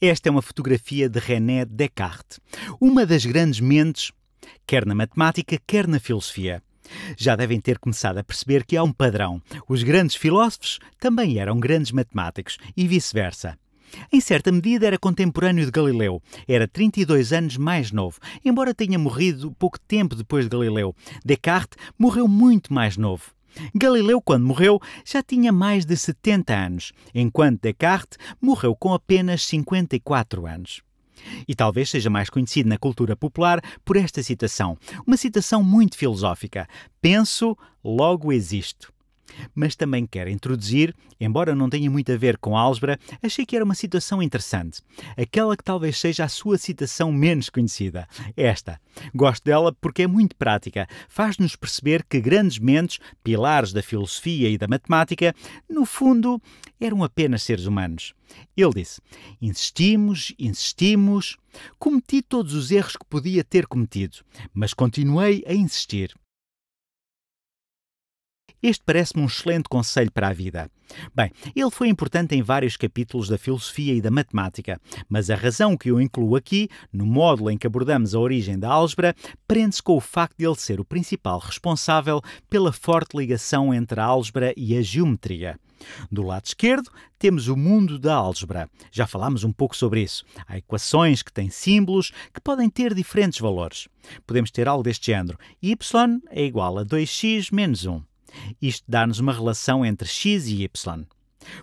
Esta é uma fotografia de René Descartes, uma das grandes mentes, quer na matemática, quer na filosofia. Já devem ter começado a perceber que há um padrão. Os grandes filósofos também eram grandes matemáticos e vice-versa. Em certa medida era contemporâneo de Galileu, era 32 anos mais novo, embora tenha morrido pouco tempo depois de Galileu. Descartes morreu muito mais novo. Galileu, quando morreu, já tinha mais de 70 anos, enquanto Descartes morreu com apenas 54 anos. E talvez seja mais conhecido na cultura popular por esta citação, uma citação muito filosófica: Penso, logo existo. Mas também quero introduzir, embora não tenha muito a ver com álgebra, achei que era uma citação interessante. Aquela que talvez seja a sua citação menos conhecida. Esta. Gosto dela porque é muito prática. Faz-nos perceber que grandes mentes, pilares da filosofia e da matemática, no fundo, eram apenas seres humanos. Ele disse: Insistimos, insistimos. Cometi todos os erros que podia ter cometido, mas continuei a insistir. Este parece-me um excelente conselho para a vida. Bem, ele foi importante em vários capítulos da filosofia e da matemática, mas a razão que eu incluo aqui, no módulo em que abordamos a origem da álgebra, prende-se com o facto de ele ser o principal responsável pela forte ligação entre a álgebra e a geometria. Do lado esquerdo, temos o mundo da álgebra. Já falámos um pouco sobre isso. Há equações que têm símbolos que podem ter diferentes valores. Podemos ter algo deste género. y é igual a 2x menos 1. Isto dá-nos uma relação entre x e y.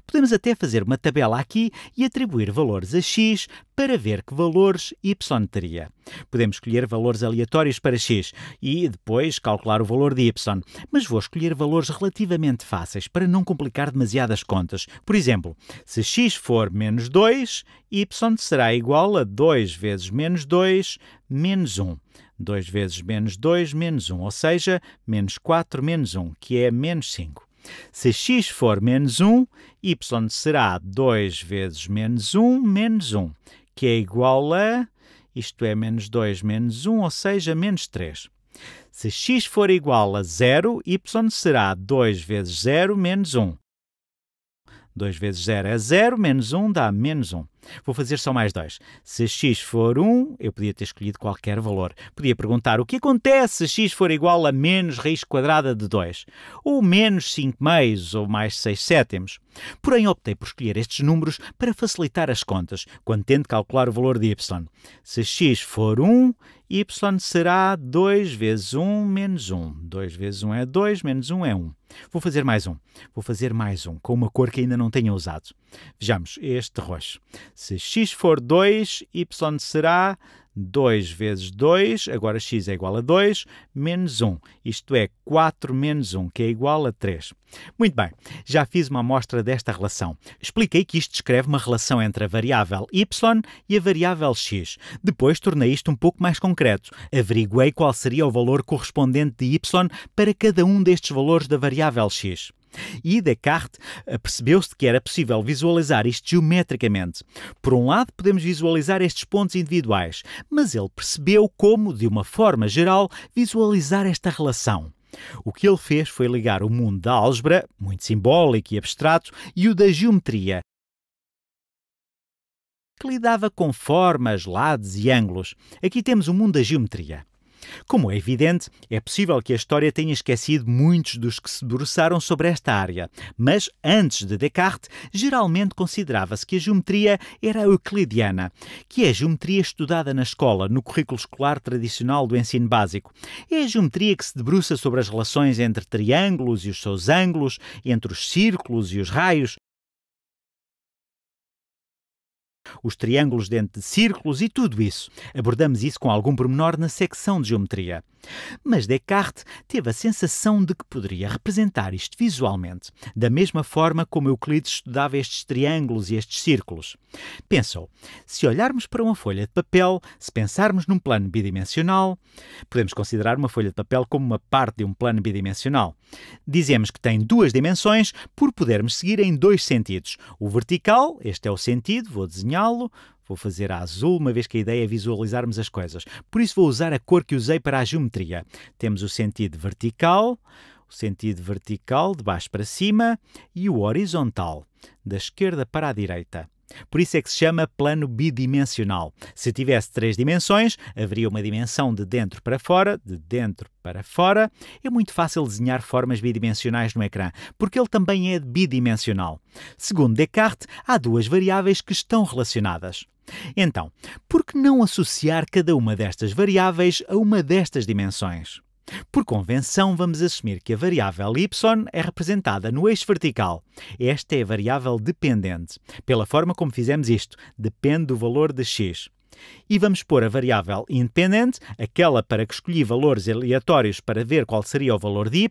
Podemos até fazer uma tabela aqui e atribuir valores a x para ver que valores y teria. Podemos escolher valores aleatórios para x e depois calcular o valor de y, mas vou escolher valores relativamente fáceis para não complicar demasiadas contas. Por exemplo, se x for menos 2, y será igual a 2 vezes menos 2 menos 1. 2 vezes menos 2 menos 1, ou seja, menos 4 menos 1, que é menos 5. Se x for menos 1, y será 2 vezes menos 1 menos 1, que é igual a, isto é, menos 2 menos 1, ou seja, menos 3. Se x for igual a 0, y será 2 vezes 0 menos 1, 2 vezes 0 é 0, menos 1 dá menos 1. Vou fazer só mais dois. Se x for 1, eu podia ter escolhido qualquer valor. Podia perguntar o que acontece se x for igual a menos raiz quadrada de 2, ou menos 5 meios, ou mais 6 sétimos. Porém, optei por escolher estes números para facilitar as contas, quando tento calcular o valor de y. Se x for 1, y será 2 vezes 1 menos 1. 2 vezes 1 é 2, menos 1 é 1. Vou fazer mais um. Vou fazer mais um, com uma cor que ainda não tenha usado. Vejamos, este roxo. Se x for 2, y será 2 vezes 2, agora x é igual a 2, menos 1. Isto é 4 menos 1, que é igual a 3. Muito bem, já fiz uma amostra desta relação. Expliquei que isto descreve uma relação entre a variável y e a variável x. Depois tornei isto um pouco mais concreto. Averiguei qual seria o valor correspondente de y para cada um destes valores da variável x. E Descartes eh, percebeu-se que era possível visualizar isto geometricamente. Por um lado, podemos visualizar estes pontos individuais, mas ele percebeu como, de uma forma geral, visualizar esta relação. O que ele fez foi ligar o mundo da álgebra, muito simbólico e abstrato, e o da geometria, que lidava com formas, lados e ângulos. Aqui temos o mundo da geometria. Como é evidente, é possível que a história tenha esquecido muitos dos que se debruçaram sobre esta área, mas antes de Descartes, geralmente considerava-se que a geometria era euclidiana, que é a geometria estudada na escola, no currículo escolar tradicional do ensino básico. É a geometria que se debruça sobre as relações entre triângulos e os seus ângulos, entre os círculos e os raios, os triângulos dentro de círculos e tudo isso. Abordamos isso com algum pormenor na secção de geometria. Mas Descartes teve a sensação de que poderia representar isto visualmente, da mesma forma como Euclides estudava estes triângulos e estes círculos. Pensou: se olharmos para uma folha de papel, se pensarmos num plano bidimensional, podemos considerar uma folha de papel como uma parte de um plano bidimensional. Dizemos que tem duas dimensões por podermos seguir em dois sentidos: o vertical, este é o sentido, vou desenhá-lo, Vou fazer a azul, uma vez que a ideia é visualizarmos as coisas. Por isso vou usar a cor que usei para a geometria. Temos o sentido vertical, o sentido vertical de baixo para cima e o horizontal, da esquerda para a direita. Por isso é que se chama plano bidimensional. Se tivesse três dimensões, haveria uma dimensão de dentro para fora, de dentro para fora. É muito fácil desenhar formas bidimensionais no ecrã, porque ele também é bidimensional. Segundo Descartes, há duas variáveis que estão relacionadas. Então, por que não associar cada uma destas variáveis a uma destas dimensões? Por convenção, vamos assumir que a variável y é representada no eixo vertical. Esta é a variável dependente, pela forma como fizemos isto, depende do valor de x e vamos pôr a variável independente, aquela para que escolhi valores aleatórios para ver qual seria o valor de y,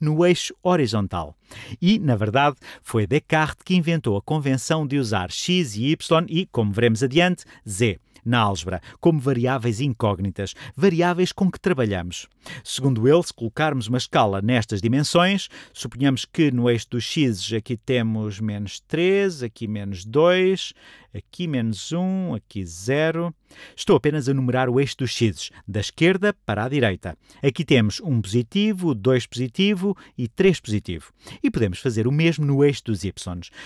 no eixo horizontal. E, na verdade, foi Descartes que inventou a convenção de usar x e y e, como veremos adiante, z na álgebra, como variáveis incógnitas, variáveis com que trabalhamos. Segundo ele, se colocarmos uma escala nestas dimensões, suponhamos que no eixo dos x aqui temos menos 3, aqui menos 2, aqui menos 1, aqui 0. Estou apenas a numerar o eixo dos x, da esquerda para a direita. Aqui temos 1 positivo, 2 positivo e 3 positivo. E podemos fazer o mesmo no eixo dos y.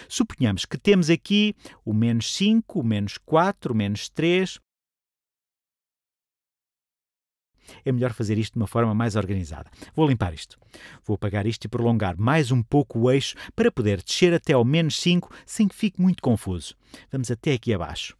Suponhamos que temos aqui o menos 5, o menos 4, o menos 3, é melhor fazer isto de uma forma mais organizada. Vou limpar isto. Vou apagar isto e prolongar mais um pouco o eixo para poder descer até ao menos 5 sem que fique muito confuso. Vamos até aqui abaixo.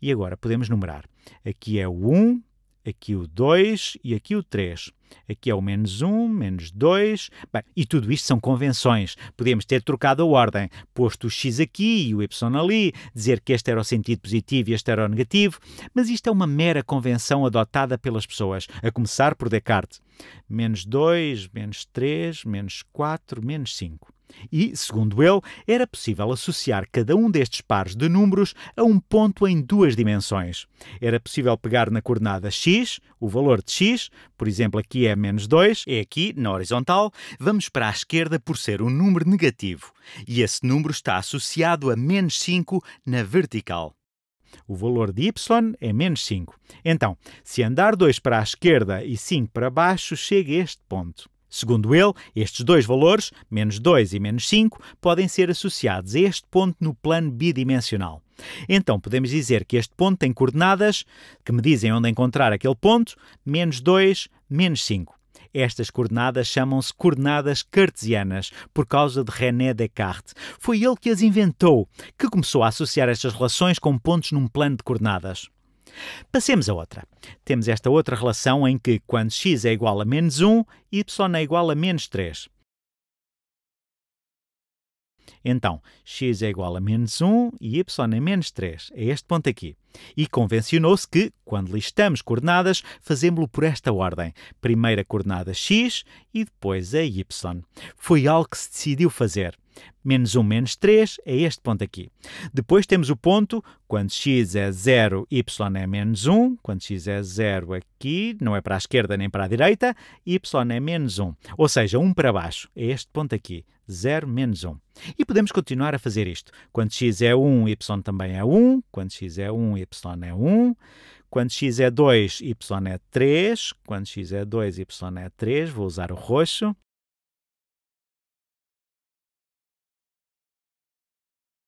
E agora podemos numerar. Aqui é o 1, aqui o 2 e aqui o 3. Aqui é o menos 1, menos 2. Bem, e tudo isto são convenções. Podemos ter trocado a ordem, posto o x aqui e o y ali, dizer que este era o sentido positivo e este era o negativo, mas isto é uma mera convenção adotada pelas pessoas, a começar por Descartes. Menos 2, menos 3, menos 4, menos 5. E, segundo ele, era possível associar cada um destes pares de números a um ponto em duas dimensões. Era possível pegar na coordenada x, o valor de x, por exemplo, aqui é menos 2, é aqui, na horizontal, vamos para a esquerda por ser um número negativo, e esse número está associado a menos 5 na vertical. O valor de y é menos 5. Então, se andar 2 para a esquerda e 5 para baixo, chega a este ponto. Segundo ele, estes dois valores, menos 2 e menos 5, podem ser associados a este ponto no plano bidimensional. Então podemos dizer que este ponto tem coordenadas que me dizem onde encontrar aquele ponto, menos 2, menos 5. Estas coordenadas chamam-se coordenadas cartesianas, por causa de René Descartes. Foi ele que as inventou, que começou a associar estas relações com pontos num plano de coordenadas. Passemos a outra. Temos esta outra relação em que, quando x é igual a menos 1, y é igual a menos 3. Então, x é igual a menos 1 e y é menos 3. É este ponto aqui. E convencionou-se que, quando listamos coordenadas, fazemos-lo por esta ordem: primeiro a coordenada x e depois a y. Foi algo que se decidiu fazer. Menos 1 menos 3 é este ponto aqui. Depois temos o ponto quando x é 0, y é menos 1. Quando x é 0 aqui, não é para a esquerda nem para a direita, y é menos 1. Ou seja, 1 para baixo. É este ponto aqui. 0 menos 1. E podemos continuar a fazer isto. Quando x é 1, y também é 1. Quando x é 1, y y é 1. Quando x é 2, y é 3. Quando x é 2, y é 3. Vou usar o roxo.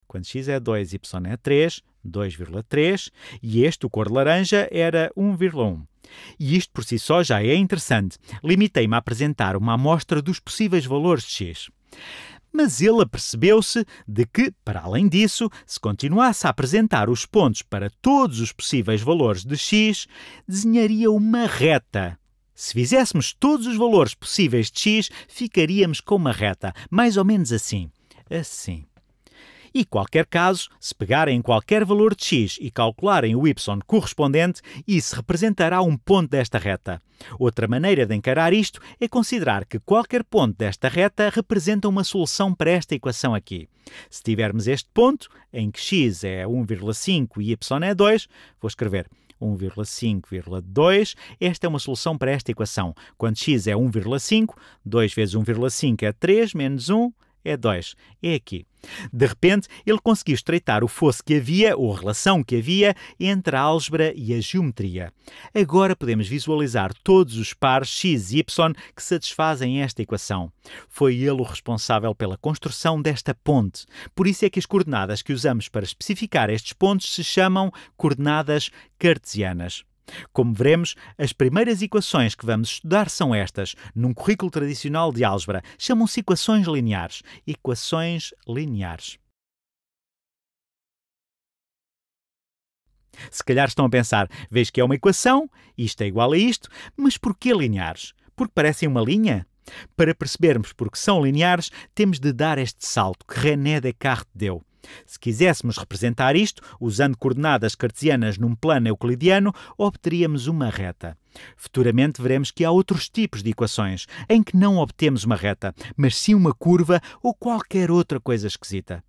Quando x é 2, y é 3, 2,3. E este, o cor laranja, era 1,1. E isto por si só já é interessante. Limitei-me a apresentar uma amostra dos possíveis valores de x. Mas ele apercebeu-se de que, para além disso, se continuasse a apresentar os pontos para todos os possíveis valores de x, desenharia uma reta. Se fizéssemos todos os valores possíveis de x, ficaríamos com uma reta, mais ou menos assim. Assim. E qualquer caso, se pegarem qualquer valor de x e calcularem o y correspondente, isso representará um ponto desta reta. Outra maneira de encarar isto é considerar que qualquer ponto desta reta representa uma solução para esta equação aqui. Se tivermos este ponto, em que x é 1,5 e y é 2, vou escrever 1,5,2. Esta é uma solução para esta equação. Quando x é 1,5, 2 vezes 1,5 é 3, menos 1, é dois, é aqui. De repente, ele conseguiu estreitar o fosso que havia, ou relação que havia, entre a álgebra e a geometria. Agora podemos visualizar todos os pares x e y que satisfazem esta equação. Foi ele o responsável pela construção desta ponte. Por isso é que as coordenadas que usamos para especificar estes pontos se chamam coordenadas cartesianas. Como veremos, as primeiras equações que vamos estudar são estas. Num currículo tradicional de álgebra, chamam-se equações lineares. Equações lineares. Se calhar estão a pensar, vês que é uma equação, isto é igual a isto, mas porquê lineares? Porque parecem uma linha? Para percebermos porque são lineares, temos de dar este salto que René Descartes deu. Se quiséssemos representar isto, usando coordenadas cartesianas num plano euclidiano, obteríamos uma reta. Futuramente veremos que há outros tipos de equações em que não obtemos uma reta, mas sim uma curva ou qualquer outra coisa esquisita.